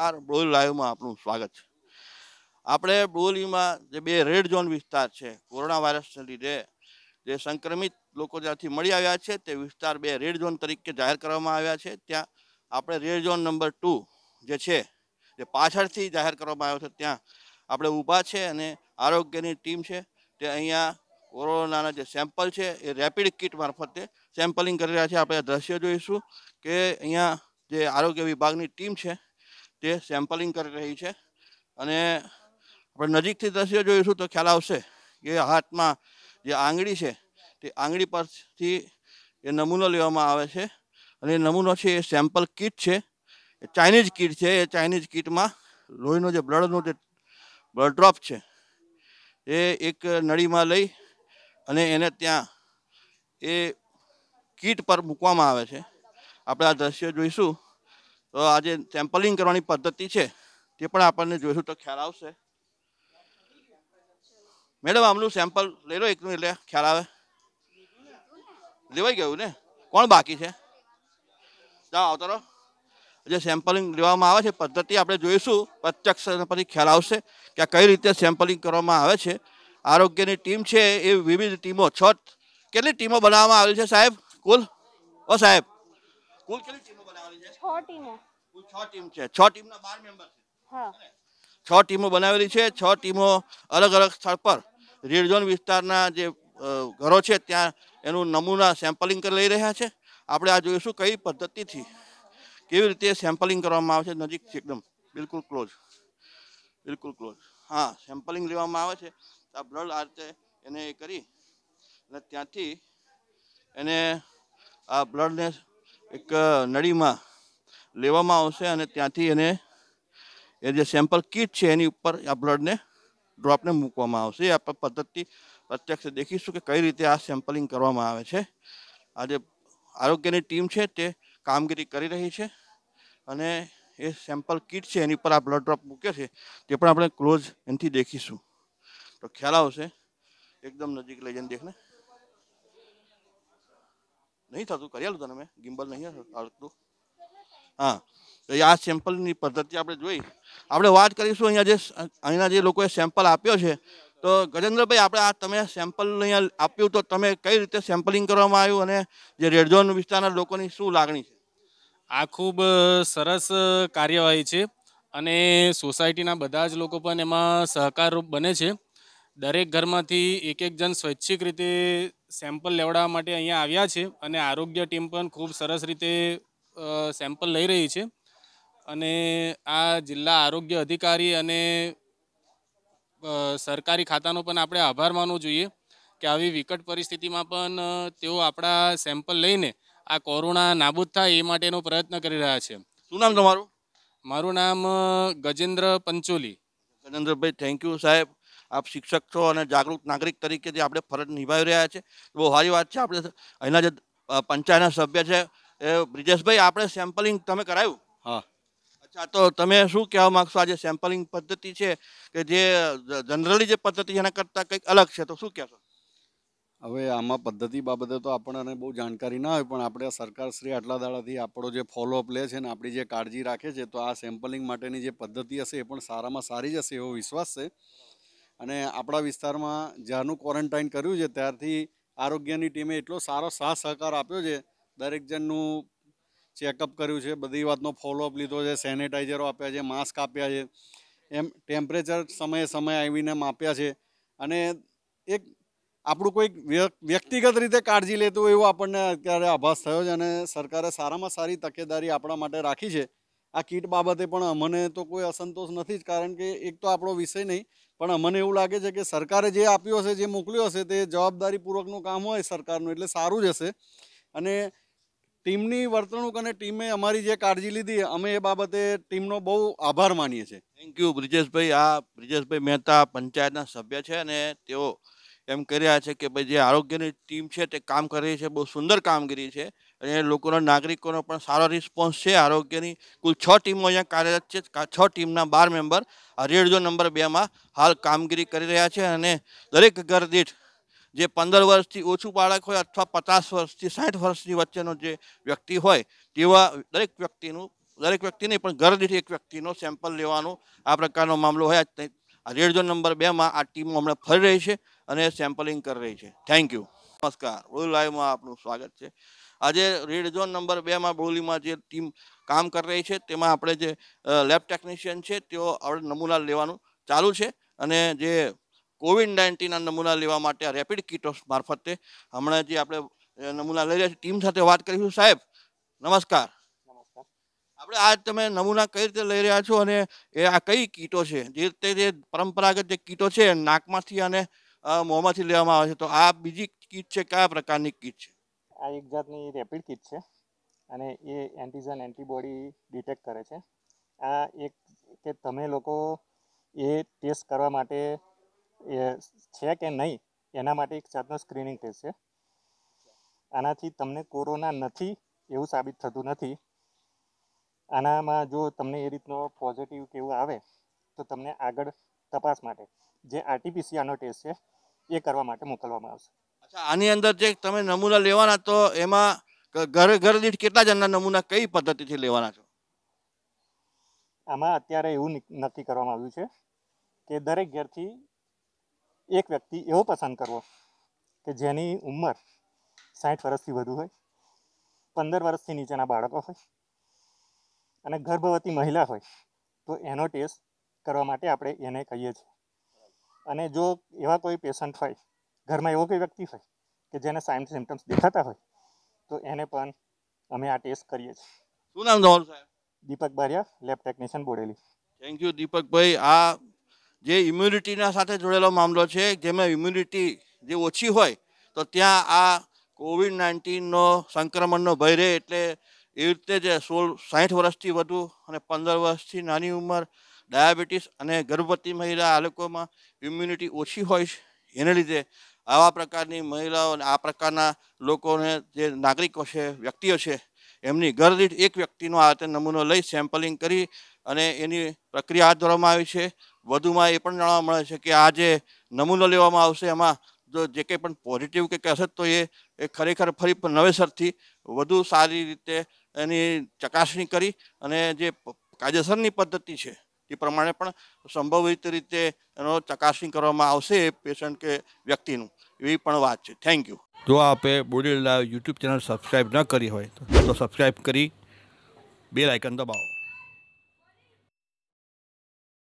નમસ્કાર બ્રોલ લાઈવમાં આપનું સ્વાગત છે આપણે બોલીમાં જે બે રેડ ઝોન વિસ્તાર છે કોરોના વાયરસને લીધે જે સંક્રમિત લોકો જ્યાંથી મળી આવ્યા છે તે વિસ્તાર બે રેડ ઝોન તરીકે જાહેર કરવામાં આવ્યા છે ત્યાં આપણે રેડ ઝોન નંબર ટુ જે છે જે પાછળથી જાહેર કરવામાં આવ્યો છે ત્યાં આપણે ઊભા છે અને આરોગ્યની ટીમ છે તે અહીંયા કોરોનાના જે સેમ્પલ છે એ રેપિડ કિટ મારફતે સેમ્પલિંગ કરી રહ્યા છે આપણે દ્રશ્ય જોઈશું કે અહીંયા જે આરોગ્ય વિભાગની ટીમ છે તે સેમ્પલિંગ કરી રહી છે અને આપણે નજીકથી દ્રશ્ય જોઈશું તો ખ્યાલ આવશે કે હાથમાં જે આંગળી છે તે આંગળી પરથી એ નમૂનો લેવામાં આવે છે અને એ નમૂનો છે એ સેમ્પલ કીટ છે એ ચાઇનીઝ કીટ છે એ ચાઇનીઝ કીટમાં લોહીનો જે બ્લડનો જે બ્લડ ડ્રોપ છે એ એક નળીમાં લઈ અને એને ત્યાં એ કીટ પર મૂકવામાં આવે છે આપણે આ દ્રશ્ય જોઈશું તો આ જે સેમ્પલિંગ કરવાની પદ્ધતિ છે તે પણ આપણને જોઈશું તો ખ્યાલ આવશે મેડમ આમનું સેમ્પલ લઈ લો એકનું એટલે ખ્યાલ આવે લેવાઈ ગયું ને કોણ બાકી છે જાઓ આવતો રહો જે સેમ્પલિંગ લેવામાં આવે છે પદ્ધતિ આપણે જોઈશું પ્રત્યક્ષ પછી ખ્યાલ આવશે કે કઈ રીતે સેમ્પલિંગ કરવામાં આવે છે આરોગ્યની ટીમ છે એ વિવિધ ટીમો છ કેટલી ટીમો બનાવવામાં આવેલી છે સાહેબ કુલ ઓ સાહેબ કુલ કેટલી ટીમો છ ટીમો છ ટીમ છે છ ટીમના બાર મેમ્બર છે હા છ ટીમો બનાવેલી છે છ ટીમો અલગ અલગ સ્થળ પર રેડ ઝોન વિસ્તારના જે ઘરો છે ત્યાં એનું નમૂના સેમ્પલિંગ કરી લઈ રહ્યા છે આપણે આ જોઈશું કઈ પદ્ધતિથી કેવી રીતે સેમ્પલિંગ કરવામાં આવે છે નજીક એકદમ બિલકુલ ક્લોઝ બિલકુલ ક્લોઝ હા સેમ્પલિંગ લેવામાં આવે છે આ બ્લડ આ રીતે એને એ કરી અને ત્યાંથી એને આ બ્લડને એક નળીમાં લેવામાં આવશે અને ત્યાંથી એને એ જે સેમ્પલ કીટ છે એની ઉપર આ બ્લડને ડ્રોપને મૂકવામાં આવશે એ આપણે પદ્ધતિ પ્રત્યક્ષ દેખીશું કે કઈ રીતે આ સેમ્પલિંગ કરવામાં આવે છે આ જે આરોગ્યની ટીમ છે તે કામગીરી કરી રહી છે અને એ સેમ્પલ કીટ છે એની ઉપર આ બ્લડ ડ્રોપ મૂકે છે તે પણ આપણે ક્લોઝ એનાથી દેખીશું તો ખ્યાલ આવશે એકદમ નજીક લઈ જઈને દેખને નહીં થતું કરી આલું તમે ગિમ્બલ નહીં આવતું હા તો આ સેમ્પલની પદ્ધતિ આપણે જોઈ આપણે વાત કરીશું અહીંયા જે અહીંના જે લોકોએ સેમ્પલ આપ્યો છે તો ગજેન્દ્રભાઈ આપણે આ તમે સેમ્પલ અહીંયા આપ્યું તો તમે કઈ રીતે સેમ્પલિંગ કરવામાં આવ્યું અને જે રેડ વિસ્તારના લોકોની શું લાગણી છે આ ખૂબ સરસ કાર્યવાહી છે અને સોસાયટીના બધા જ લોકો પણ એમાં સહકારરૂપ બને છે દરેક ઘરમાંથી એક એક જણ સ્વૈચ્છિક રીતે સેમ્પલ લેવડાવવા માટે અહીંયા આવ્યા છે અને આરોગ્ય ટીમ પણ ખૂબ સરસ રીતે સેમ્પલ લઈ રહી છે અને આ જિલ્લા આરોગ્ય અધિકારી અને સરકારી ખાતાનો પણ આપણે આભાર માનવો જોઈએ કે આવી વિકટ પરિસ્થિતિમાં પણ તેઓ આપણા સેમ્પલ લઈને આ કોરોના નાબૂદ થાય એ માટેનો પ્રયત્ન કરી રહ્યા છે શું નામ તમારું મારું નામ ગજેન્દ્ર પંચોલી ગજેન્દ્રભાઈ થેન્ક યુ સાહેબ આપ શિક્ષક છો અને જાગૃત નાગરિક તરીકે આપણે ફરજ નિભાવી રહ્યા છે બહુ સારી વાત છે આપણે અહીંના જે પંચાયતના સભ્ય છે એ બ્રિજેશભાઈ આપણે સેમ્પલિંગ તમે કરાયું હા અચ્છા તો તમે શું કહેવા માગશો આજે સેમ્પલિંગ પદ્ધતિ છે કે જે જનરલી જે પદ્ધતિ એના કરતાં કંઈક અલગ છે તો શું કહેશો હવે આમાં પદ્ધતિ બાબતે તો આપણને બહુ જાણકારી ના હોય પણ આપણે સરકારશ્રી આટલા દાડાથી આપણો જે ફોલોઅપ લે છે ને આપણી જે કાળજી રાખે છે તો આ સેમ્પલિંગ માટેની જે પદ્ધતિ હશે એ પણ સારામાં સારી જ હશે એવો વિશ્વાસ છે અને આપણા વિસ્તારમાં જ્યારનું ક્વોરન્ટાઇન કર્યું છે ત્યારથી આરોગ્યની ટીમે એટલો સારો સાથ સહકાર આપ્યો છે દરેક જણનું ચેકઅપ કર્યું છે બધી વાતનો ફોલોઅપ લીધો છે સેનેટાઈઝરો આપ્યા છે માસ્ક આપ્યા છે એમ ટેમ્પરેચર સમયે સમયે આવીને માપ્યા છે અને એક આપણું કોઈક વ્યક્તિગત રીતે કાળજી લેતું એવું આપણને અત્યારે આભાસ થયો છે અને સરકારે સારામાં સારી તકેદારી આપણા માટે રાખી છે આ કીટ બાબતે પણ અમને તો કોઈ અસંતોષ નથી જ કારણ કે એક તો આપણો વિષય નહીં પણ અમને એવું લાગે છે કે સરકારે જે આપ્યું હશે જે મોકલ્યું હશે તે જવાબદારીપૂર્વકનું કામ હોય સરકારનું એટલે સારું જ હશે અને ટીમની વર્તણૂક અને ટીમે અમારી જે કાળજી લીધી અમે એ બાબતે ટીમનો બહુ આભાર માનીએ છીએ થેન્ક યુ બ્રિજેશભાઈ આ બ્રિજેશભાઈ મહેતા પંચાયતના સભ્ય છે અને તેઓ એમ કરી રહ્યા છે કે ભાઈ જે આરોગ્યની ટીમ છે તે કામ કરી રહી છે બહુ સુંદર કામગીરી છે અને લોકોના નાગરિકોનો પણ સારો રિસ્પોન્સ છે આરોગ્યની કુલ છ ટીમો અહીંયા કાર્યરત છે છ ટીમના બાર મેમ્બર રેડિયો નંબર બેમાં હાલ કામગીરી કરી રહ્યા છે અને દરેક ઘર દીઠ જે પંદર વર્ષથી ઓછું બાળક હોય અથવા પચાસ વર્ષથી સાઠ વર્ષની વચ્ચેનો જે વ્યક્તિ હોય તેવા દરેક વ્યક્તિનું દરેક વ્યક્તિ નહીં પણ ઘર દીઠ એક વ્યક્તિનો સેમ્પલ લેવાનો આ પ્રકારનો મામલો હોય રેડ ઝોન નંબર બેમાં આ ટીમો હમણાં ફરી રહી છે અને સેમ્પલિંગ કરી રહી છે થેન્ક યુ નમસ્કાર બોલી લાઈવમાં આપનું સ્વાગત છે આજે રેડ ઝોન નંબર બેમાં બોલીમાં જે ટીમ કામ કરી રહી છે તેમાં આપણે જે લેબ ટેકનિશિયન છે તેઓ આપણે નમૂના લેવાનું ચાલુ છે અને જે કોવિડ નાઇન્ટીનના નમૂના લેવા માટે આ રેપિડ કીટો મારફતે હમણાં જે આપણે નમૂના લઈ રહ્યા છીએ ટીમ સાથે વાત કરીશું સાહેબ નમસ્કાર આપણે આ તમે નમૂના કઈ રીતે લઈ રહ્યા છો અને એ આ કઈ કીટો છે જે રીતે જે પરંપરાગત જે કીટો છે નાકમાંથી અને મોંમાંથી લેવામાં આવે છે તો આ બીજી કીટ છે કયા પ્રકારની કીટ છે આ એક જાતની રેપિડ કીટ છે અને એ એન્ટીજન એન્ટીબોડી ડિટેક્ટ કરે છે આ એક કે તમે લોકો એ ટેસ્ટ કરવા માટે એ છે કે નહીં એના માટે એક જાતનો સ્ક્રીનિંગ ટેસ્ટ છે આનાથી તમને કોરોના નથી એવું સાબિત થતું નથી આનામાં જો તમને એ રીતનો પોઝિટિવ કેવું આવે તો તમને આગળ તપાસ માટે જે આરટીપીસીઆરનો ટેસ્ટ છે એ કરવા માટે મોકલવામાં આવશે અચ્છા આની અંદર જે તમે નમૂના લેવાના તો એમાં ઘર ઘર દીઠ કેટલા જણના નમૂના કઈ પદ્ધતિથી લેવાના છો આમાં અત્યારે એવું નક્કી કરવામાં આવ્યું છે કે દરેક ઘરથી એક વ્યક્તિ એવો પસંદ કરવો કે જેની ઉંમર સાઠ વર્ષથી વધુ હોય પંદર વર્ષથી નીચેના બાળકો હોય અને ગર્ભવતી મહિલા હોય તો એનો ટેસ્ટ કરવા માટે આપણે એને કહીએ છીએ અને જો એવા કોઈ પેશન્ટ હોય ઘરમાં એવો કોઈ વ્યક્તિ હોય કે જેને સાઇન સિમ્ટમ્સ દેખાતા હોય તો એને પણ અમે આ ટેસ્ટ કરીએ છીએ શું નામ Deepak Bariya lab technician Bodeli thank you દીપકભાઈ આ જે ઇમ્યુનિટીના સાથે જોડેલો મામલો છે જેમાં ઇમ્યુનિટી જે ઓછી હોય તો ત્યાં આ કોવિડ નાઇન્ટીનનો સંક્રમણનો ભય રહે એટલે એવી રીતે જે સોળ સાઠ વર્ષથી વધુ અને પંદર વર્ષથી નાની ઉંમર ડાયાબિટીસ અને ગર્ભવતી મહિલા આ લોકોમાં ઇમ્યુનિટી ઓછી હોય છે એને લીધે આવા પ્રકારની મહિલાઓ અને આ પ્રકારના લોકોને જે નાગરિકો છે વ્યક્તિઓ છે એમની ઘરદીઠ એક વ્યક્તિનો આ નમૂનો લઈ સેમ્પલિંગ કરી અને એની પ્રક્રિયા હાથ ધરવામાં આવી છે વધુમાં એ પણ જાણવા મળે છે કે આ જે નમૂનો લેવામાં આવશે એમાં જો જે કંઈ પણ પોઝિટિવ કે કહેશે તો એ એ ખરેખર ફરી નવેસરથી વધુ સારી રીતે એની ચકાસણી કરી અને જે કાયદેસરની પદ્ધતિ છે એ પ્રમાણે પણ સંભવિત રીતે એનો ચકાસણી કરવામાં આવશે એ પેશન્ટ કે વ્યક્તિનું એવી પણ વાત છે થેન્ક યુ જો આપે બોડી યુટ્યુબ ચેનલ સબસ્ક્રાઈબ ન કરી હોય તો સબસ્ક્રાઈબ કરી બે લાઇકન દબાવો